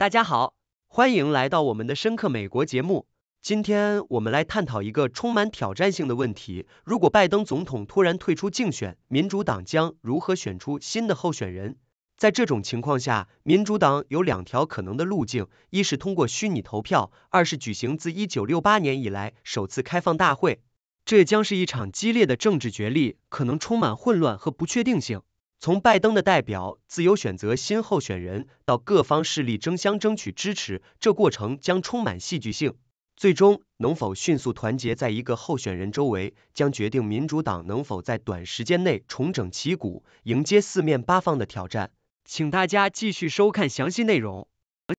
大家好，欢迎来到我们的深刻美国节目。今天我们来探讨一个充满挑战性的问题：如果拜登总统突然退出竞选，民主党将如何选出新的候选人？在这种情况下，民主党有两条可能的路径：一是通过虚拟投票，二是举行自1968年以来首次开放大会。这将是一场激烈的政治角力，可能充满混乱和不确定性。从拜登的代表自由选择新候选人，到各方势力争相争取支持，这过程将充满戏剧性。最终能否迅速团结在一个候选人周围，将决定民主党能否在短时间内重整旗鼓，迎接四面八方的挑战。请大家继续收看详细内容。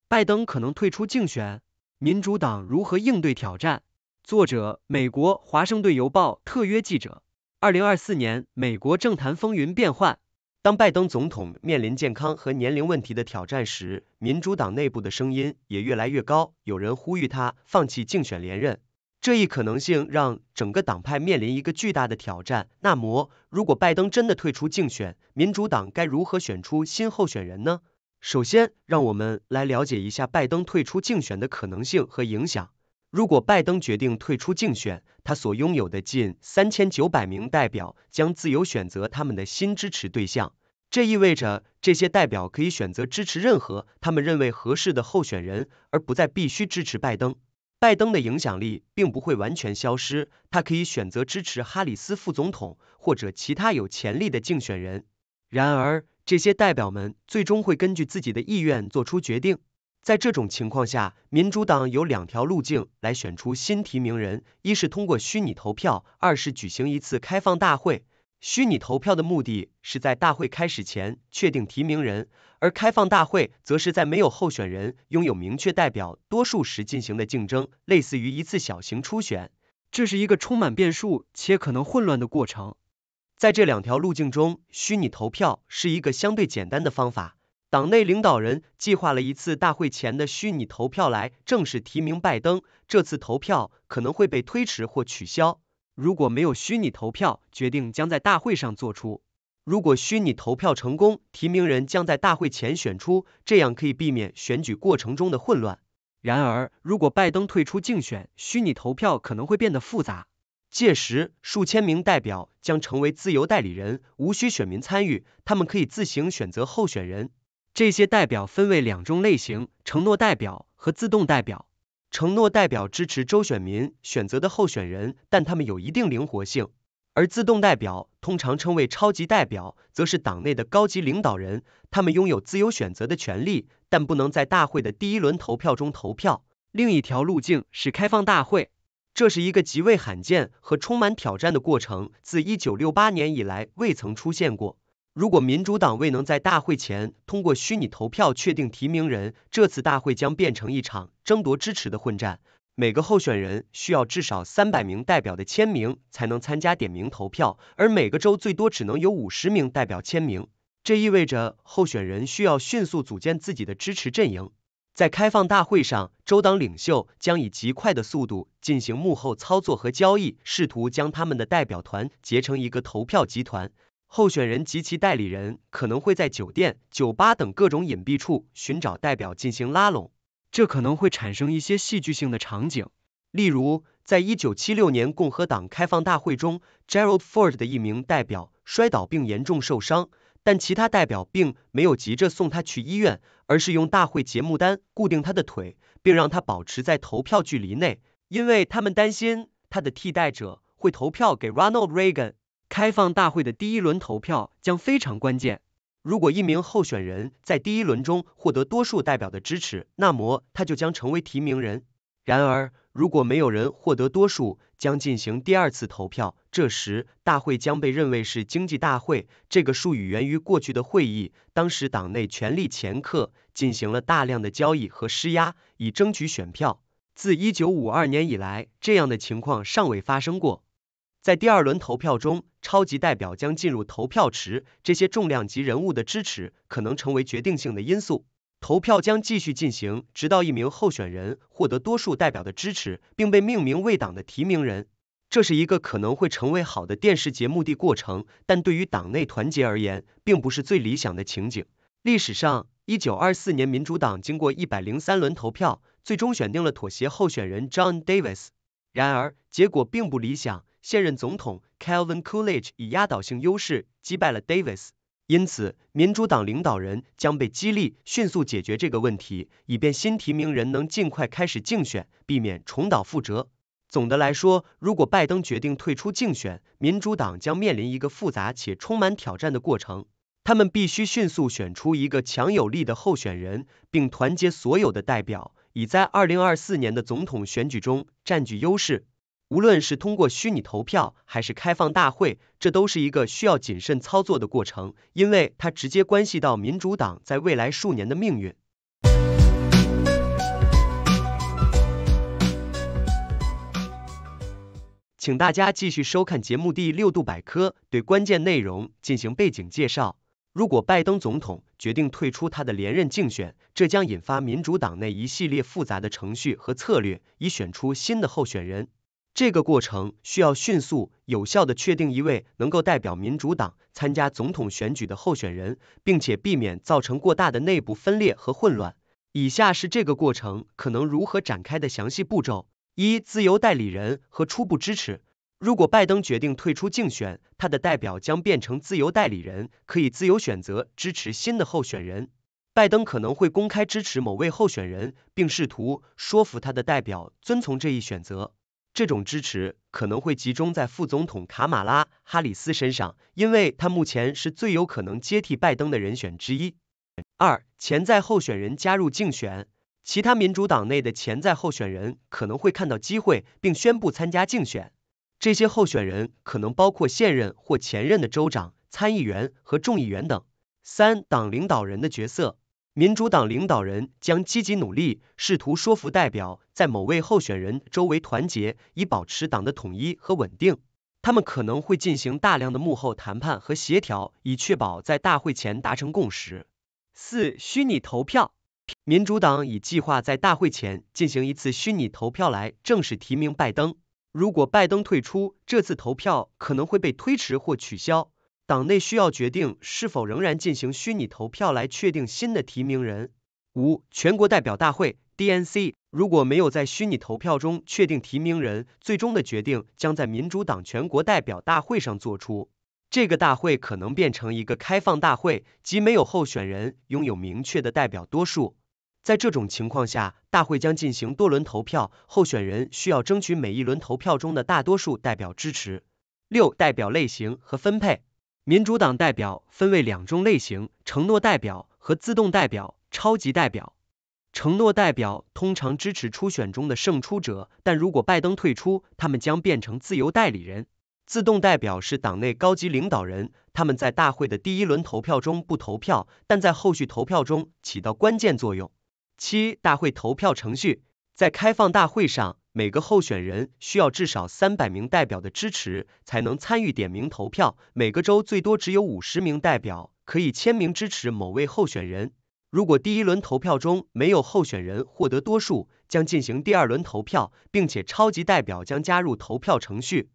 拜登可能退出竞选，民主党如何应对挑战？作者：美国华盛顿邮报特约记者。二零二四年美国政坛风云变幻。当拜登总统面临健康和年龄问题的挑战时，民主党内部的声音也越来越高，有人呼吁他放弃竞选连任。这一可能性让整个党派面临一个巨大的挑战。那么，如果拜登真的退出竞选，民主党该如何选出新候选人呢？首先，让我们来了解一下拜登退出竞选的可能性和影响。如果拜登决定退出竞选，他所拥有的近三千九百名代表将自由选择他们的新支持对象。这意味着这些代表可以选择支持任何他们认为合适的候选人，而不再必须支持拜登。拜登的影响力并不会完全消失，他可以选择支持哈里斯副总统或者其他有潜力的竞选人。然而，这些代表们最终会根据自己的意愿做出决定。在这种情况下，民主党有两条路径来选出新提名人：一是通过虚拟投票，二是举行一次开放大会。虚拟投票的目的是在大会开始前确定提名人，而开放大会则是在没有候选人拥有明确代表多数时进行的竞争，类似于一次小型初选。这是一个充满变数且可能混乱的过程。在这两条路径中，虚拟投票是一个相对简单的方法。党内领导人计划了一次大会前的虚拟投票来正式提名拜登。这次投票可能会被推迟或取消。如果没有虚拟投票，决定将在大会上做出。如果虚拟投票成功，提名人将在大会前选出，这样可以避免选举过程中的混乱。然而，如果拜登退出竞选，虚拟投票可能会变得复杂。届时，数千名代表将成为自由代理人，无需选民参与，他们可以自行选择候选人。这些代表分为两种类型：承诺代表和自动代表。承诺代表支持周选民选择的候选人，但他们有一定灵活性；而自动代表，通常称为超级代表，则是党内的高级领导人，他们拥有自由选择的权利，但不能在大会的第一轮投票中投票。另一条路径是开放大会，这是一个极为罕见和充满挑战的过程，自一九六八年以来未曾出现过。如果民主党未能在大会前通过虚拟投票确定提名人，这次大会将变成一场争夺支持的混战。每个候选人需要至少三百名代表的签名才能参加点名投票，而每个州最多只能有五十名代表签名。这意味着候选人需要迅速组建自己的支持阵营。在开放大会上，州党领袖将以极快的速度进行幕后操作和交易，试图将他们的代表团结成一个投票集团。候选人及其代理人可能会在酒店、酒吧等各种隐蔽处寻找代表进行拉拢，这可能会产生一些戏剧性的场景。例如，在一九七六年共和党开放大会中，Gerald Ford 的一名代表摔倒并严重受伤，但其他代表并没有急着送他去医院，而是用大会节目单固定他的腿，并让他保持在投票距离内，因为他们担心他的替代者会投票给 Ronald Reagan。开放大会的第一轮投票将非常关键。如果一名候选人在第一轮中获得多数代表的支持，那么他就将成为提名人。然而，如果没有人获得多数，将进行第二次投票。这时，大会将被认为是经济大会。这个术语源于过去的会议，当时党内权力掮客进行了大量的交易和施压，以争取选票。自一九五二年以来，这样的情况尚未发生过。在第二轮投票中，超级代表将进入投票池。这些重量级人物的支持可能成为决定性的因素。投票将继续进行，直到一名候选人获得多数代表的支持，并被命名为党的提名人。这是一个可能会成为好的电视节目的过程，但对于党内团结而言，并不是最理想的情景。历史上，一九二四年民主党经过一百零三轮投票，最终选定了妥协候选人 John Davis。然而，结果并不理想。现任总统 Calvin Coolidge 以压倒性优势击败了 Davis，因此民主党领导人将被激励迅速解决这个问题，以便新提名人能尽快开始竞选，避免重蹈覆辙。总的来说，如果拜登决定退出竞选，民主党将面临一个复杂且充满挑战的过程。他们必须迅速选出一个强有力的候选人，并团结所有的代表，以在二零二四年的总统选举中占据优势。无论是通过虚拟投票还是开放大会，这都是一个需要谨慎操作的过程，因为它直接关系到民主党在未来数年的命运。请大家继续收看节目第六度百科，对关键内容进行背景介绍。如果拜登总统决定退出他的连任竞选，这将引发民主党内一系列复杂的程序和策略，以选出新的候选人。这个过程需要迅速、有效的确定一位能够代表民主党参加总统选举的候选人，并且避免造成过大的内部分裂和混乱。以下是这个过程可能如何展开的详细步骤：一、自由代理人和初步支持。如果拜登决定退出竞选，他的代表将变成自由代理人，可以自由选择支持新的候选人。拜登可能会公开支持某位候选人，并试图说服他的代表遵从这一选择。这种支持可能会集中在副总统卡马拉·哈里斯身上，因为他目前是最有可能接替拜登的人选之一。二，潜在候选人加入竞选，其他民主党内的潜在候选人可能会看到机会并宣布参加竞选。这些候选人可能包括现任或前任的州长、参议员和众议员等。三，党领导人的角色，民主党领导人将积极努力，试图说服代表。在某位候选人周围团结，以保持党的统一和稳定。他们可能会进行大量的幕后谈判和协调，以确保在大会前达成共识。四、虚拟投票，民主党已计划在大会前进行一次虚拟投票来正式提名拜登。如果拜登退出，这次投票可能会被推迟或取消。党内需要决定是否仍然进行虚拟投票来确定新的提名人。五、全国代表大会。DNC 如果没有在虚拟投票中确定提名人，最终的决定将在民主党全国代表大会上做出。这个大会可能变成一个开放大会，即没有候选人拥有明确的代表多数。在这种情况下，大会将进行多轮投票，候选人需要争取每一轮投票中的大多数代表支持。六、代表类型和分配。民主党代表分为两种类型：承诺代表和自动代表、超级代表。承诺代表通常支持初选中的胜出者，但如果拜登退出，他们将变成自由代理人。自动代表是党内高级领导人，他们在大会的第一轮投票中不投票，但在后续投票中起到关键作用。七大会投票程序在开放大会上，每个候选人需要至少三百名代表的支持才能参与点名投票。每个州最多只有五十名代表可以签名支持某位候选人。如果第一轮投票中没有候选人获得多数，将进行第二轮投票，并且超级代表将加入投票程序。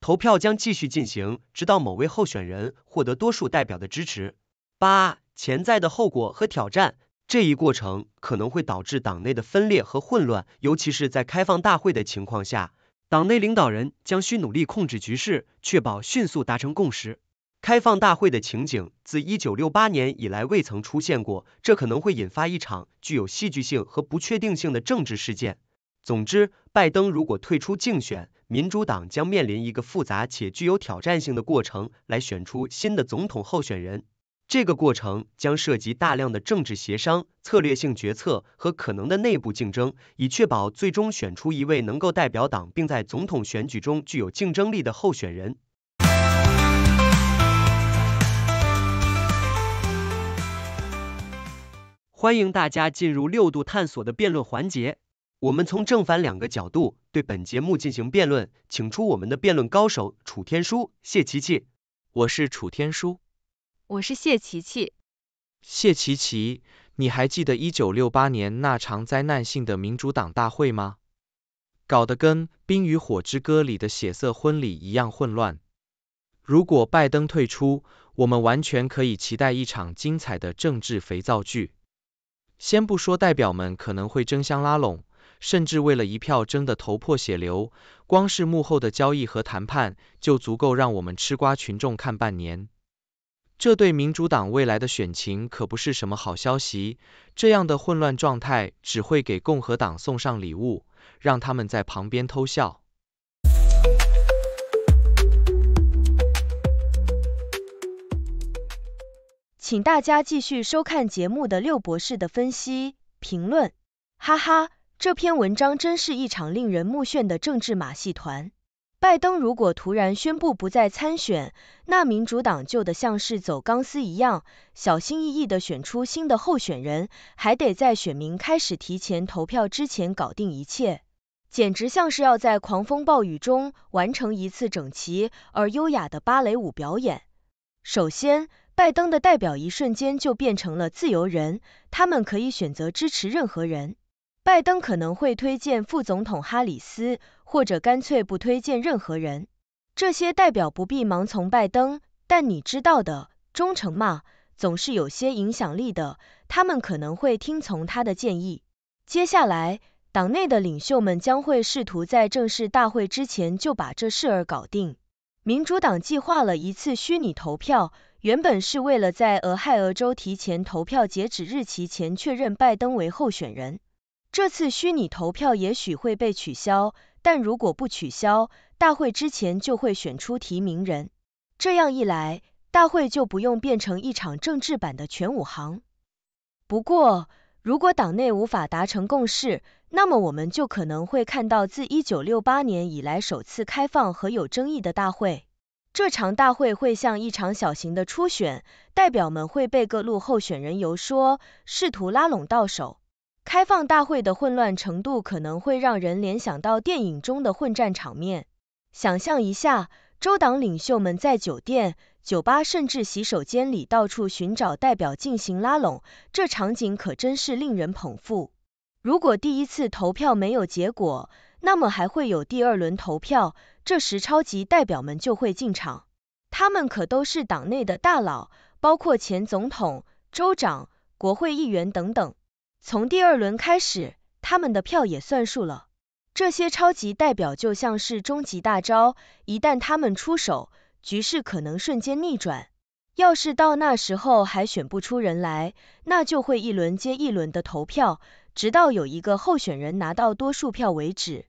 投票将继续进行，直到某位候选人获得多数代表的支持。八、潜在的后果和挑战。这一过程可能会导致党内的分裂和混乱，尤其是在开放大会的情况下，党内领导人将需努力控制局势，确保迅速达成共识。开放大会的情景自一九六八年以来未曾出现过，这可能会引发一场具有戏剧性和不确定性的政治事件。总之，拜登如果退出竞选，民主党将面临一个复杂且具有挑战性的过程来选出新的总统候选人。这个过程将涉及大量的政治协商、策略性决策和可能的内部竞争，以确保最终选出一位能够代表党并在总统选举中具有竞争力的候选人。欢迎大家进入六度探索的辩论环节，我们从正反两个角度对本节目进行辩论，请出我们的辩论高手楚天舒、谢琪琪。我是楚天舒，我是谢琪琪。谢琪琪，你还记得一九六八年那场灾难性的民主党大会吗？搞得跟《冰与火之歌》里的血色婚礼一样混乱。如果拜登退出，我们完全可以期待一场精彩的政治肥皂剧。先不说代表们可能会争相拉拢，甚至为了一票争得头破血流，光是幕后的交易和谈判就足够让我们吃瓜群众看半年。这对民主党未来的选情可不是什么好消息，这样的混乱状态只会给共和党送上礼物，让他们在旁边偷笑。请大家继续收看节目的六博士的分析评论。哈哈，这篇文章真是一场令人目眩的政治马戏团。拜登如果突然宣布不再参选，那民主党就得像是走钢丝一样，小心翼翼的选出新的候选人，还得在选民开始提前投票之前搞定一切，简直像是要在狂风暴雨中完成一次整齐而优雅的芭蕾舞表演。首先。拜登的代表一瞬间就变成了自由人，他们可以选择支持任何人。拜登可能会推荐副总统哈里斯，或者干脆不推荐任何人。这些代表不必盲从拜登，但你知道的，忠诚嘛，总是有些影响力的，他们可能会听从他的建议。接下来，党内的领袖们将会试图在正式大会之前就把这事儿搞定。民主党计划了一次虚拟投票。原本是为了在俄亥俄州提前投票截止日期前确认拜登为候选人。这次虚拟投票也许会被取消，但如果不取消，大会之前就会选出提名人。这样一来，大会就不用变成一场政治版的全武行。不过，如果党内无法达成共识，那么我们就可能会看到自1968年以来首次开放和有争议的大会。这场大会会像一场小型的初选，代表们会被各路候选人游说，试图拉拢到手。开放大会的混乱程度可能会让人联想到电影中的混战场面。想象一下，州党领袖们在酒店、酒吧甚至洗手间里到处寻找代表进行拉拢，这场景可真是令人捧腹。如果第一次投票没有结果，那么还会有第二轮投票，这时超级代表们就会进场，他们可都是党内的大佬，包括前总统、州长、国会议员等等。从第二轮开始，他们的票也算数了。这些超级代表就像是终极大招，一旦他们出手，局势可能瞬间逆转。要是到那时候还选不出人来，那就会一轮接一轮的投票，直到有一个候选人拿到多数票为止。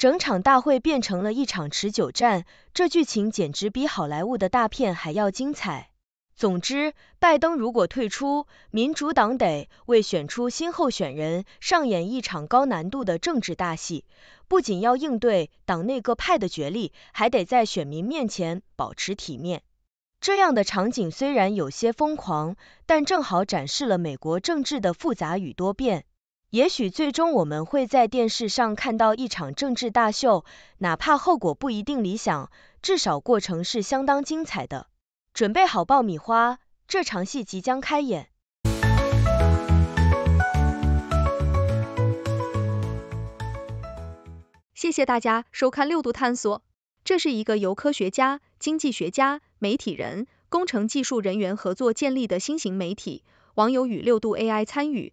整场大会变成了一场持久战，这剧情简直比好莱坞的大片还要精彩。总之，拜登如果退出，民主党得为选出新候选人上演一场高难度的政治大戏，不仅要应对党内各派的角力，还得在选民面前保持体面。这样的场景虽然有些疯狂，但正好展示了美国政治的复杂与多变。也许最终我们会在电视上看到一场政治大秀，哪怕后果不一定理想，至少过程是相当精彩的。准备好爆米花，这场戏即将开演。谢谢大家收看六度探索，这是一个由科学家、经济学家、媒体人、工程技术人员合作建立的新型媒体，网友与六度 AI 参与。